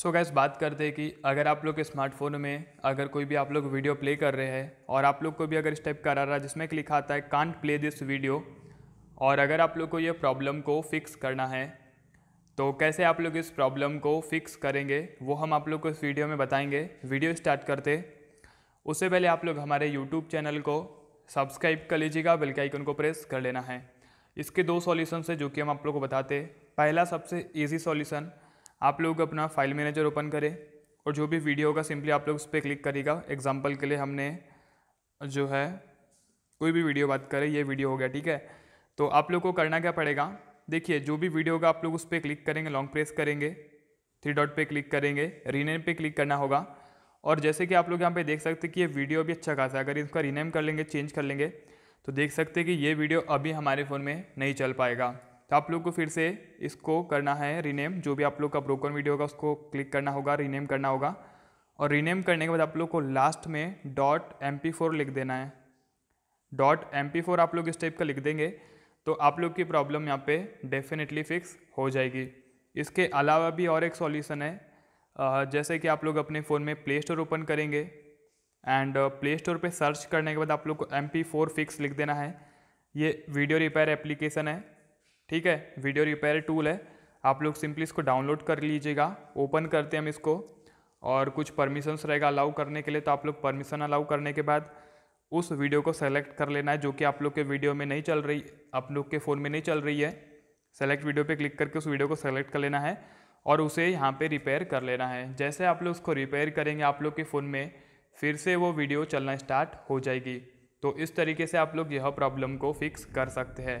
सो so gas बात करते हैं कि अगर आप लोग के स्मार्टफोन में अगर कोई भी आप लोग वीडियो प्ले कर रहे हैं और आप लोग को भी अगर स्टेप करा रहा है जिसमें एक लिखा आता है कांट प्ले दिस वीडियो और अगर आप लोग को ये प्रॉब्लम को फिक्स करना है तो कैसे आप लोग इस प्रॉब्लम को फिक्स करेंगे वो हम आप लोग को इस वीडियो में बताएंगे वीडियो स्टार्ट करते उससे पहले आप लोग हमारे यूट्यूब चैनल को सब्सक्राइब कर लीजिएगा बेल के आइकन को प्रेस कर लेना है इसके दो सॉल्यूशन है जो कि हम आप लोग को बताते पहला सबसे ईजी सॉल्यूशन आप लोग अपना फाइल मैनेजर ओपन करें और जो भी वीडियो होगा सिंपली आप लोग उस पर क्लिक करिएगा एग्जाम्पल के लिए हमने जो है कोई भी वीडियो बात करें ये वीडियो हो गया ठीक है तो आप लोग को करना क्या पड़ेगा देखिए जो भी वीडियो होगा आप लोग उस पर क्लिक करेंगे लॉन्ग प्रेस करेंगे थ्री डॉट पे क्लिक करेंगे रीनेम पे क्लिक करना होगा और जैसे कि आप लोग यहाँ पे देख सकते हैं कि ये वीडियो भी अच्छा खासा है अगर इसका रीनेम कर लेंगे चेंज कर लेंगे तो देख सकते हैं कि ये वीडियो अभी हमारे फ़ोन में नहीं चल पाएगा तो आप लोग को फिर से इसको करना है रीनेम जो भी आप लोग का ब्रोकन वीडियो होगा उसको क्लिक करना होगा रीनेम करना होगा और रीनेम करने के बाद आप लोग को लास्ट में डॉट एम फोर लिख देना है डॉट एम फोर आप लोग इस टाइप का लिख देंगे तो आप लोग की प्रॉब्लम यहाँ पे डेफिनेटली फिक्स हो जाएगी इसके अलावा भी और एक सॉल्यूशन है जैसे कि आप लोग अपने फ़ोन में प्ले स्टोर ओपन करेंगे एंड प्ले स्टोर पे सर्च करने के बाद आप लोग को एम पी फोर फिक्स लिख देना है ये वीडियो रिपेयर एप्लीकेशन है ठीक है वीडियो रिपेयर टूल है आप लोग सिंपली इसको डाउनलोड कर लीजिएगा ओपन करते हैं हम इसको और कुछ परमिशंस रहेगा अलाउ करने के लिए तो आप लोग परमिशन अलाउ करने के बाद उस वीडियो को सेलेक्ट कर लेना है जो कि आप लोग के वीडियो में नहीं चल रही आप लोग के फ़ोन में नहीं चल रही है सेलेक्ट वीडियो पे क्लिक करके उस वीडियो को सेलेक्ट कर लेना है और उसे यहाँ पे रिपेयर कर लेना है जैसे आप लोग उसको रिपेयर करेंगे आप लोग के फ़ोन में फिर से वो वीडियो चलना स्टार्ट हो जाएगी तो इस तरीके से आप लोग यह प्रॉब्लम को फिक्स कर सकते हैं